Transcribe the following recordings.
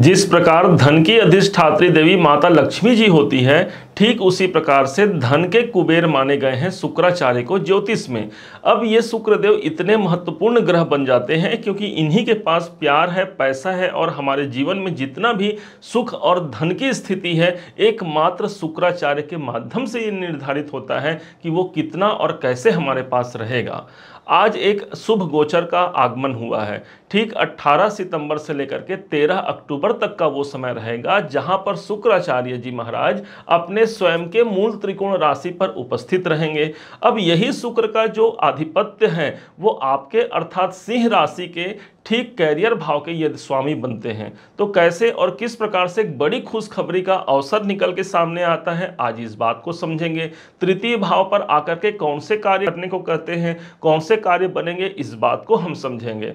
जिस प्रकार धन की अधिष्ठात्री देवी माता लक्ष्मी जी होती है ठीक उसी प्रकार से धन के कुबेर माने गए हैं शुक्राचार्य को ज्योतिष में अब ये शुक्रदेव इतने महत्वपूर्ण ग्रह बन जाते हैं क्योंकि इन्हीं के पास प्यार है पैसा है और हमारे जीवन में जितना भी सुख और धन की स्थिति है एकमात्र शुक्राचार्य के माध्यम से ये निर्धारित होता है कि वो कितना और कैसे हमारे पास रहेगा आज एक शुभ गोचर का आगमन हुआ है ठीक 18 सितंबर से लेकर के 13 अक्टूबर तक का वो समय रहेगा जहां पर शुक्राचार्य जी महाराज अपने स्वयं के मूल त्रिकोण राशि पर उपस्थित रहेंगे अब यही शुक्र का जो आधिपत्य है वो आपके अर्थात सिंह राशि के ठीक कैरियर भाव के यदि स्वामी बनते हैं तो कैसे और किस प्रकार से एक बड़ी खुशखबरी का अवसर निकल के सामने आता है आज इस बात को समझेंगे तृतीय भाव पर आकर के कौन से कार्य करने को कहते हैं कौन से कार्य बनेंगे इस बात को हम समझेंगे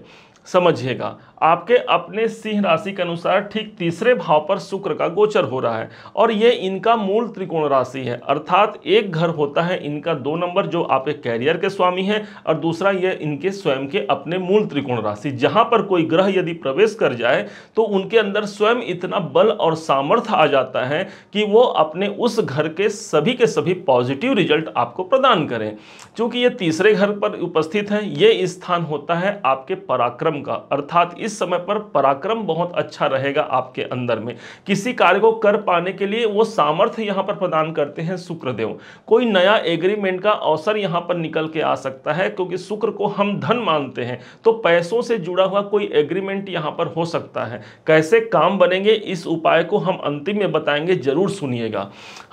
समझिएगा आपके अपने सिंह राशि के अनुसार ठीक तीसरे भाव पर शुक्र का गोचर हो रहा है और ये इनका मूल त्रिकोण राशि है अर्थात एक घर होता है इनका दो नंबर जो आपके कैरियर के स्वामी है और दूसरा ये इनके स्वयं के अपने मूल त्रिकोण राशि जहां पर कोई ग्रह यदि प्रवेश कर जाए तो उनके अंदर स्वयं इतना बल और सामर्थ्य आ जाता है कि वो अपने उस घर के सभी के सभी पॉजिटिव रिजल्ट आपको प्रदान करें चूंकि ये तीसरे घर पर उपस्थित है ये स्थान होता है आपके पराक्रम का अर्थात इस इस समय पर पराक्रम बहुत अच्छा रहेगा आपके अंदर में किसी कार्य को कर पाने के लिए वो सामर्थ्य यहाँ पर प्रदान करते हैं शुक्रदेव कोई नया एग्रीमेंट का अवसर यहाँ पर निकल के आ सकता है क्योंकि शुक्र को हम धन मानते हैं तो पैसों से जुड़ा हुआ कोई एग्रीमेंट यहाँ पर हो सकता है कैसे काम बनेंगे इस उपाय को हम अंतिम में बताएंगे जरूर सुनिएगा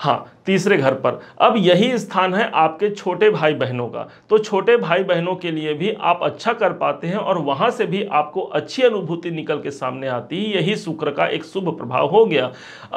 हाँ तीसरे घर पर अब यही स्थान है आपके छोटे भाई बहनों का तो छोटे भाई बहनों के लिए भी आप अच्छा कर पाते हैं और वहां से भी आपको अच्छी अनुभूति निकल के सामने आती है यही शुक्र का एक शुभ प्रभाव हो गया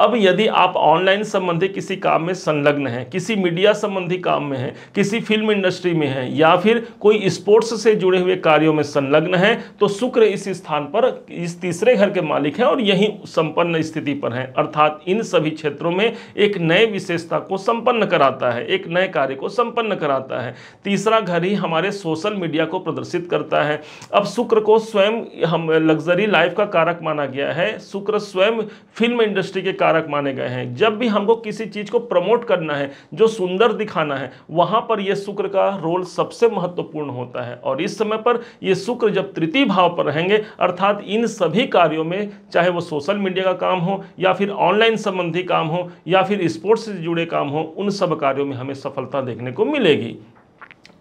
अब यदि आप ऑनलाइन संबंधी किसी काम में संलग्न हैं किसी मीडिया संबंधी काम में हैं किसी फिल्म इंडस्ट्री में हैं या फिर कोई स्पोर्ट्स से जुड़े हुए कार्यों में संलग्न हैं तो शुक्र इस स्थान पर इस तीसरे घर के मालिक हैं और यही संपन्न स्थिति पर हैं अर्थात इन सभी क्षेत्रों में एक नए विशेषता व्यवस्था को संपन्न कराता है एक नए कार्य को संपन्न कराता है तीसरा घर ही हमारे सोशल मीडिया को प्रदर्शित करता है अब शुक्र को स्वयं हम लग्जरी लाइफ का कारक माना गया है शुक्र स्वयं फिल्म इंडस्ट्री के कारक माने गए हैं जब भी हमको किसी चीज़ को प्रमोट करना है जो सुंदर दिखाना है वहाँ पर यह शुक्र का रोल सबसे महत्वपूर्ण होता है और इस समय पर यह शुक्र जब तृतीय भाव पर रहेंगे अर्थात इन सभी कार्यों में चाहे वो सोशल मीडिया का काम हो या फिर ऑनलाइन संबंधी काम हो या फिर स्पोर्ट्स से जुड़े काम हो उन सब कार्यों में हमें सफलता देखने को मिलेगी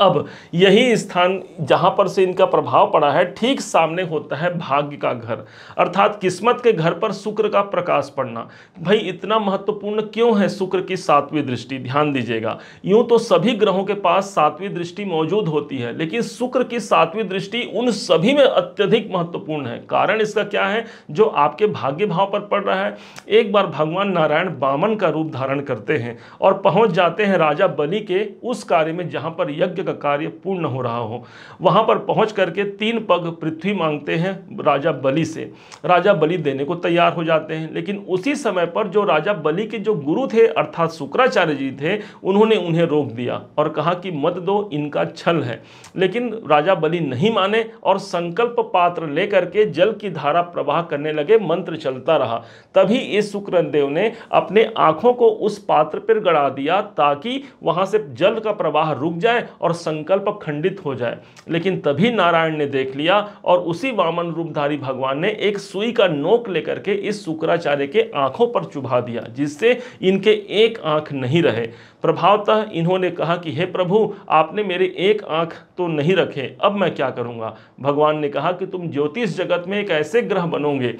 अब यही स्थान जहाँ पर से इनका प्रभाव पड़ा है ठीक सामने होता है भाग्य का घर अर्थात किस्मत के घर पर शुक्र का प्रकाश पड़ना भाई इतना महत्वपूर्ण क्यों है शुक्र की सातवीं दृष्टि ध्यान दीजिएगा यूं तो सभी ग्रहों के पास सातवीं दृष्टि मौजूद होती है लेकिन शुक्र की सातवीं दृष्टि उन सभी में अत्यधिक महत्वपूर्ण है कारण इसका क्या है जो आपके भाग्य भाव पर पड़ रहा है एक बार भगवान नारायण बामन का रूप धारण करते हैं और पहुंच जाते हैं राजा बलि के उस कार्य में जहां पर यज्ञ का कार्य पूर्ण हो रहा हो वहाँ पर पहुँच करके तीन पग पृथ्वी मांगते हैं राजा बलि से राजा बलि देने को तैयार हो जाते हैं लेकिन उसी समय पर जो राजा बलि के जो गुरु थे अर्थात शुक्राचार्य जी थे उन्होंने उन्हें रोक दिया और कहा कि मत दो इनका छल है लेकिन राजा बलि नहीं माने और संकल्प पात्र लेकर के जल की धारा प्रवाह करने लगे मंत्र चलता रहा तभी इस शुक्र देव ने अपने आंखों को उस पात्र पर गड़ा दिया ताकि वहां से जल का प्रवाह रुक जाए और संकल्प खंडित हो जाए लेकिन तभी नारायण ने देख लिया और उसी वामन रूपधारी भगवान ने एक सुई का नोक लेकर के इस शुक्राचार्य के आंखों पर चुभा दिया जिससे इनके एक आंख नहीं रहे प्रभावतः इन्होंने कहा कि हे प्रभु आपने मेरे एक आंख तो नहीं रखे अब मैं क्या करूँगा भगवान ने कहा कि तुम ज्योतिष जगत में एक ऐसे ग्रह बनोगे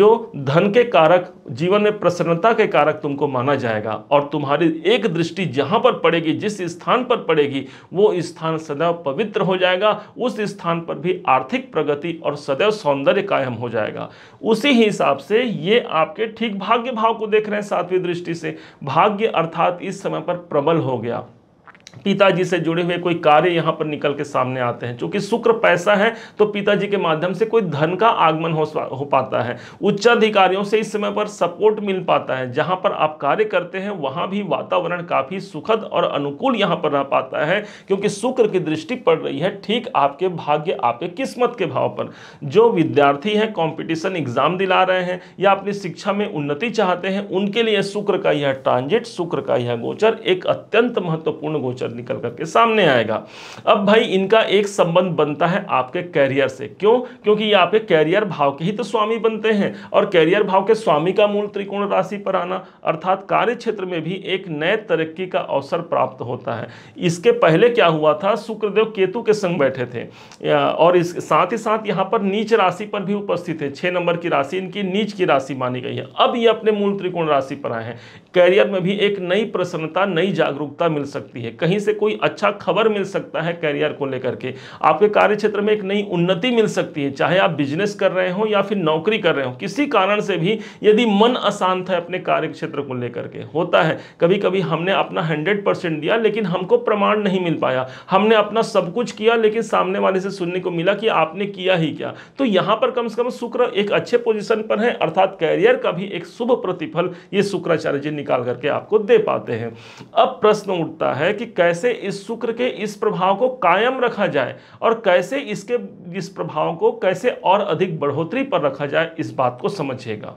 जो धन के कारक जीवन में प्रसन्नता के कारक तुमको माना जाएगा और तुम्हारी एक दृष्टि जहाँ पर पड़ेगी जिस स्थान पर पड़ेगी वो स्थान सदैव पवित्र हो जाएगा उस स्थान पर भी आर्थिक प्रगति और सदैव सौंदर्य कायम हो जाएगा उसी हिसाब से ये आपके ठीक भाग्य भाव को देख रहे हैं सातवीं दृष्टि से भाग्य अर्थात इस समय पर प्रबल हो गया पिताजी से जुड़े हुए कोई कार्य यहाँ पर निकल के सामने आते हैं चूंकि शुक्र पैसा है तो पिताजी के माध्यम से कोई धन का आगमन हो हो पाता है उच्चाधिकारियों से इस समय पर सपोर्ट मिल पाता है जहाँ पर आप कार्य करते हैं वहाँ भी वातावरण काफ़ी सुखद और अनुकूल यहाँ पर रह पाता है क्योंकि शुक्र की दृष्टि पड़ रही है ठीक आपके भाग्य आपके किस्मत के भाव पर जो विद्यार्थी हैं कॉम्पिटिशन एग्जाम दिला रहे हैं या अपनी शिक्षा में उन्नति चाहते हैं उनके लिए शुक्र का यह ट्रांजिट शुक्र का यह गोचर एक अत्यंत महत्वपूर्ण गोचर फ्यूचर निकल करके सामने आएगा अब भाई इनका एक संबंध बनता है आपके कैरियर से क्यों क्योंकि ये आपके कैरियर भाव के ही तो स्वामी बनते हैं और कैरियर भाव के स्वामी का मूल त्रिकोण राशि पर आना अर्थात कार्य क्षेत्र में भी एक नए तरक्की का अवसर प्राप्त होता है इसके पहले क्या हुआ था शुक्रदेव केतु के संग बैठे थे और इस साथ ही साथ यहाँ पर नीच राशि पर भी उपस्थित है छः नंबर की राशि इनकी नीच की राशि मानी गई है अब ये अपने मूल त्रिकोण राशि पर आए हैं कैरियर में भी एक नई प्रसन्नता नई जागरूकता मिल सकती है कहीं कहीं से कोई अच्छा खबर मिल सकता है करियर को लेकर के आपके कार्य क्षेत्र में एक नई उन्नति मिल सकती है चाहे आप बिजनेस कर रहे हो या फिर नौकरी कर रहे हो किसी कारण से भी यदि मन अशांत है अपने कार्य क्षेत्र को लेकर के होता है कभी कभी हमने अपना हंड्रेड दिया लेकिन हमको प्रमाण नहीं मिल पाया हमने अपना सब कुछ किया लेकिन सामने वाले से सुनने को मिला कि आपने किया ही क्या तो यहां पर कम से कम शुक्र एक अच्छे पोजिशन पर है अर्थात कैरियर का भी एक शुभ प्रतिफल ये शुक्राचार्य जी निकाल करके आपको दे पाते हैं अब प्रश्न उठता है कि कैसे इस शुक्र के इस प्रभाव को कायम रखा जाए और कैसे इसके इस प्रभाव को कैसे और अधिक बढ़ोतरी पर रखा जाए इस बात को समझिएगा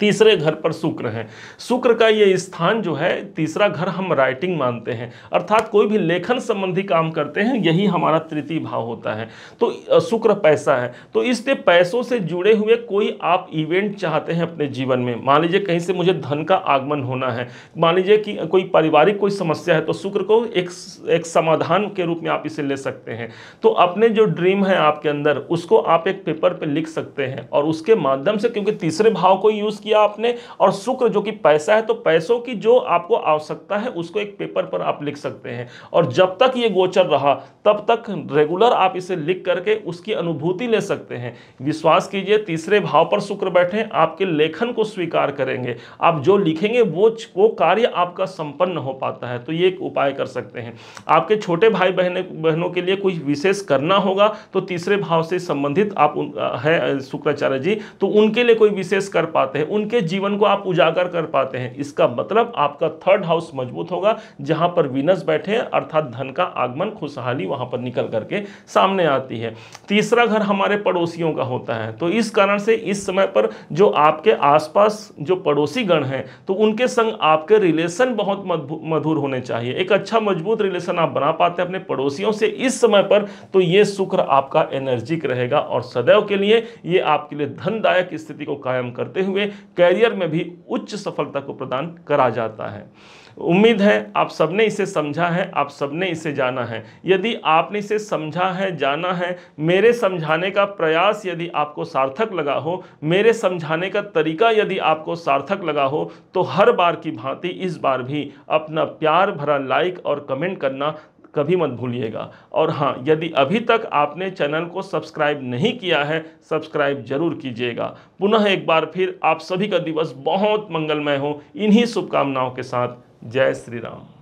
तीसरे घर पर शुक्र है शुक्र का ये स्थान जो है तीसरा घर हम राइटिंग मानते हैं अर्थात कोई भी लेखन संबंधी काम करते हैं यही हमारा तृतीय भाव होता है तो शुक्र पैसा है तो इसलिए पैसों से जुड़े हुए कोई आप इवेंट चाहते हैं अपने जीवन में मान लीजिए कहीं से मुझे धन का आगमन होना है मान लीजिए कि कोई पारिवारिक कोई समस्या है तो शुक्र को एक एक समाधान के रूप में आप इसे ले सकते हैं तो अपने जो ड्रीम है आपके अंदर उसको आप एक पेपर पर पे लिख सकते हैं और उसके माध्यम से क्योंकि तीसरे भाव को यूज़ यूज़ किया आपने और शुक्र जो कि पैसा है तो पैसों की जो आपको आवश्यकता है उसको एक पेपर पर आप लिख सकते हैं और जब तक ये गोचर रहा तब तक रेगुलर आप इसे लिख करके उसकी अनुभूति ले सकते हैं विश्वास कीजिए तीसरे भाव पर शुक्र बैठे आपके लेखन को स्वीकार करेंगे आप जो लिखेंगे वो वो कार्य आपका संपन्न हो पाता है तो ये एक उपाय कर सकते हैं आपके छोटे भाई बहने बहनों के लिए कुछ विशेष करना होगा तो तीसरे भाव से संबंधित आप है शुक्राचार्य जी तो उनके लिए कोई विशेष कर पाते हैं उनके जीवन को आप उजागर कर पाते हैं इसका मतलब आपका थर्ड हाउस मजबूत होगा जहां पर विनस बैठे अर्थात धन का आगमन खुशहाली वहां पर निकल करके सामने आती है तीसरा घर हमारे पड़ोसियों का होता है तो इस कारण से इस समय पर जो आपके आसपास जो पड़ोसी गण हैं तो उनके संग आपके रिलेशन बहुत मधुर होने चाहिए एक अच्छा मजबूत रिलेशन आप बना पाते हैं अपने पड़ोसियों से इस समय पर तो ये शुक्र आपका एनर्जिक रहेगा और सदैव के लिए ये आपके लिए धनदायक स्थिति को कायम करते हुए कैरियर में भी उच्च सफलता को प्रदान करा जाता है उम्मीद है आप सबने इसे समझा है आप सबने इसे जाना है यदि आपने इसे समझा है जाना है मेरे समझाने का प्रयास यदि आपको सार्थक लगा हो मेरे समझाने का तरीका यदि आपको सार्थक लगा हो तो हर बार की भांति इस बार भी अपना प्यार भरा लाइक और कमेंट करना कभी मत भूलिएगा और हाँ यदि अभी तक आपने चैनल को सब्सक्राइब नहीं किया है सब्सक्राइब जरूर कीजिएगा पुनः एक बार फिर आप सभी का दिवस बहुत मंगलमय हो इन्हीं शुभकामनाओं के साथ जय श्री राम